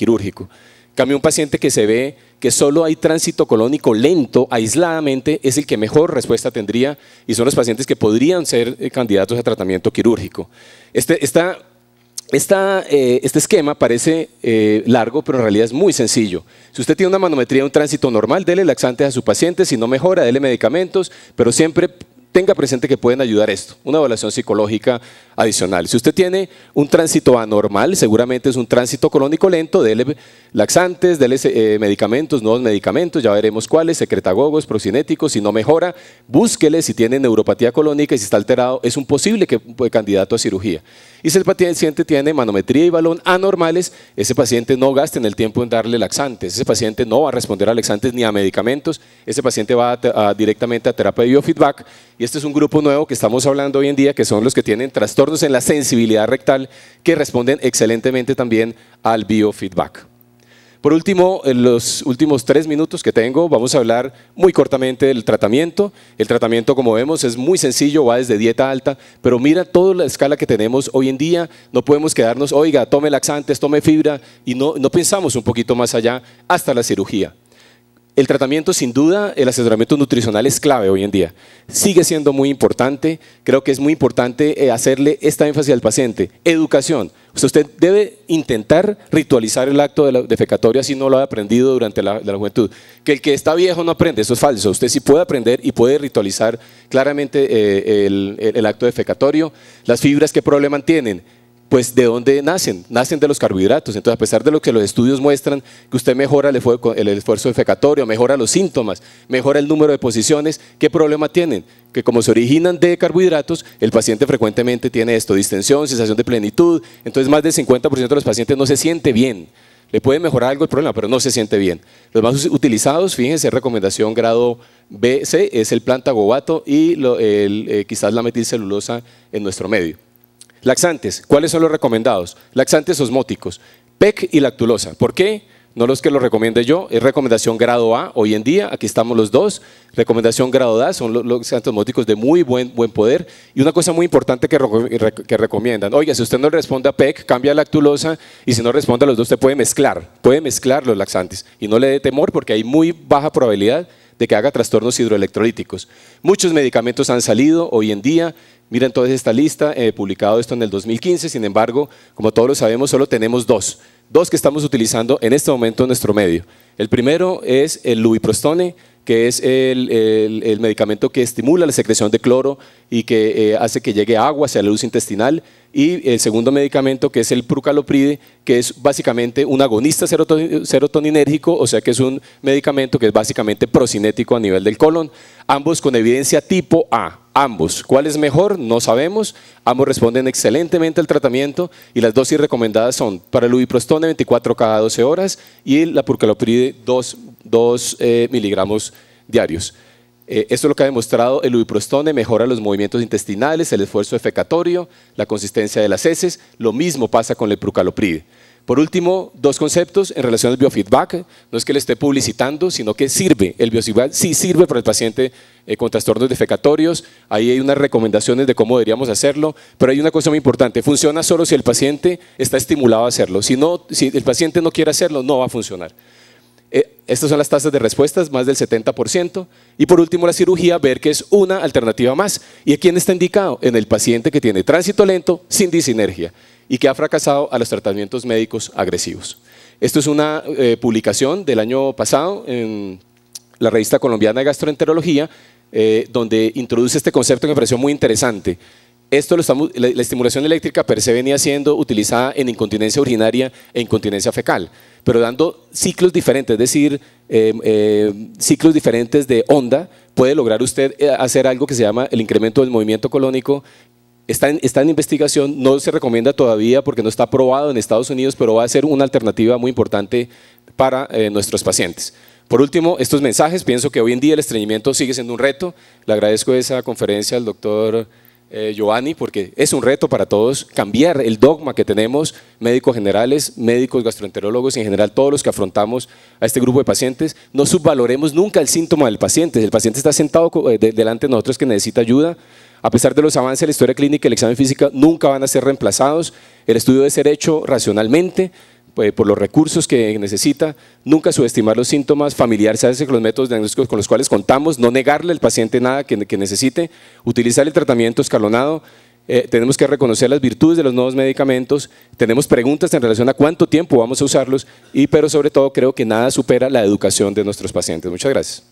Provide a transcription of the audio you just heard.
quirúrgico. Cambio un paciente que se ve que solo hay tránsito colónico lento, aisladamente, es el que mejor respuesta tendría y son los pacientes que podrían ser eh, candidatos a tratamiento quirúrgico. Este, eh, este esquema parece eh, largo, pero en realidad es muy sencillo. Si usted tiene una manometría, de un tránsito normal, dele laxantes a su paciente, si no mejora, dele medicamentos, pero siempre tenga presente que pueden ayudar esto, una evaluación psicológica adicional. Si usted tiene un tránsito anormal, seguramente es un tránsito colónico lento, dele laxantes, dele eh, medicamentos, nuevos medicamentos, ya veremos cuáles, secretagogos, procinéticos, si no mejora, búsquele si tiene neuropatía colónica y si está alterado, es un posible eh, candidato a cirugía. Y si el paciente tiene manometría y balón anormales, ese paciente no gasta en el tiempo en darle laxantes, ese paciente no va a responder a laxantes ni a medicamentos, ese paciente va directamente a terapia de biofeedback. Y este es un grupo nuevo que estamos hablando hoy en día, que son los que tienen trastornos en la sensibilidad rectal, que responden excelentemente también al biofeedback. Por último, en los últimos tres minutos que tengo, vamos a hablar muy cortamente del tratamiento. El tratamiento, como vemos, es muy sencillo, va desde dieta alta, pero mira toda la escala que tenemos hoy en día. No podemos quedarnos, oiga, tome laxantes, tome fibra, y no, no pensamos un poquito más allá hasta la cirugía. El tratamiento, sin duda, el asesoramiento nutricional es clave hoy en día. Sigue siendo muy importante. Creo que es muy importante eh, hacerle esta énfasis al paciente. Educación. Usted debe intentar ritualizar el acto de la si no lo ha aprendido durante la, juventud. Que el que está viejo no aprende, eso es falso. Usted sí puede aprender y puede ritualizar claramente eh, el, acto de acto defecatorio. Las fibras, ¿qué problema tienen? pues ¿de dónde nacen? Nacen de los carbohidratos. Entonces, a pesar de lo que los estudios muestran, que usted mejora el esfuerzo defecatorio, mejora los síntomas, mejora el número de posiciones, ¿qué problema tienen? Que como se originan de carbohidratos, el paciente frecuentemente tiene esto, distensión, sensación de plenitud. Entonces, más del 50% de los pacientes no se siente bien. Le puede mejorar algo el problema, pero no se siente bien. Los más utilizados, fíjense, recomendación grado B, C, es el plantagobato y eh, quizás la metilcelulosa en nuestro medio. Laxantes, ¿cuáles son los recomendados? Laxantes osmóticos, PEC y lactulosa. ¿Por qué? No los que los recomiende yo, es recomendación grado A hoy en día, aquí estamos los dos, recomendación grado A, son los, laxantes osmóticos de muy buen, buen poder. Y una cosa muy importante que, recomiendan, oye, si usted no responde a PEC, cambia a lactulosa y si no responde a los dos, usted puede mezclar, puede mezclar los laxantes y no le dé temor porque hay muy baja probabilidad de que haga trastornos hidroelectrolíticos. Muchos medicamentos han salido hoy en día Miren entonces esta lista, eh, publicado esto en el 2015, sin embargo, como todos lo sabemos, solo tenemos dos, dos que estamos utilizando en este momento en nuestro medio. El primero es el lubiprostone, que es el, medicamento que estimula la secreción de cloro y que eh, hace que llegue agua hacia la luz intestinal y el segundo medicamento que es el prucalopride, que es básicamente un agonista serotoninérgico, o sea que es un medicamento que es básicamente procinético a nivel del colon, ambos con evidencia tipo A, ambos. ¿Cuál es mejor? No sabemos, ambos responden excelentemente al tratamiento y las dosis recomendadas son para el ubiprostone 24 cada 12 horas y la prucalopride 2, 2 eh, miligramos diarios. Eh, esto es lo que ha demostrado el ubiprostone, mejora los movimientos intestinales, el esfuerzo efecatorio, la consistencia de las heces. Lo mismo pasa con el prucalopride. Por último, dos conceptos en relación al biofeedback. No es que le esté publicitando, sino que sirve. El biofeedback sí sirve para el paciente eh, con trastornos defecatorios. Ahí hay unas recomendaciones de cómo deberíamos hacerlo. Pero hay una cosa muy importante. Funciona solo si el paciente está estimulado a hacerlo. Si, si el paciente no quiere hacerlo, no va a funcionar. Eh, estas son las tasas de respuestas, más del 70%. Y por último, la cirugía, ver que es una alternativa más. ¿Y a quién está indicado? En el paciente que tiene tránsito lento sin disinergia y que ha fracasado a los tratamientos médicos agresivos. Esto es una eh, publicación del año pasado en la revista colombiana de gastroenterología, eh, donde introduce este concepto que me pareció muy interesante. Esto estamos, la, estimulación eléctrica per se venía siendo utilizada en incontinencia urinaria e incontinencia fecal, pero dando ciclos diferentes, es decir, em, em, ciclos diferentes de onda, puede lograr usted eh, hacer algo que se llama el incremento del movimiento colónico. Está en, está en investigación, no se recomienda todavía porque no está aprobado en Estados Unidos, pero va a ser una alternativa muy importante para eh, nuestros pacientes. Por último, estos mensajes, pienso que hoy en día el estreñimiento sigue siendo un reto. Le agradezco esa conferencia al doctor... Eh, Giovanni, porque es un reto para todos cambiar el dogma que tenemos, médicos generales, médicos gastroenterólogos, y en general todos los que afrontamos a este grupo de pacientes, no subvaloremos nunca el síntoma del paciente. El paciente está sentado eh, delante de nosotros que necesita ayuda, a pesar de los avances de la historia clínica, y el examen físico, nunca van a ser reemplazados, el estudio debe ser hecho racionalmente, eh, por los recursos que necesita, nunca subestimar los síntomas, familiarizarse con los métodos diagnósticos con los cuales contamos, no negarle al paciente nada que, necesite, utilizar el tratamiento escalonado, eh, tenemos que reconocer las virtudes de los nuevos medicamentos, tenemos preguntas en relación a cuánto tiempo vamos a usarlos, y pero sobre todo creo que nada supera la educación de nuestros pacientes. Muchas gracias.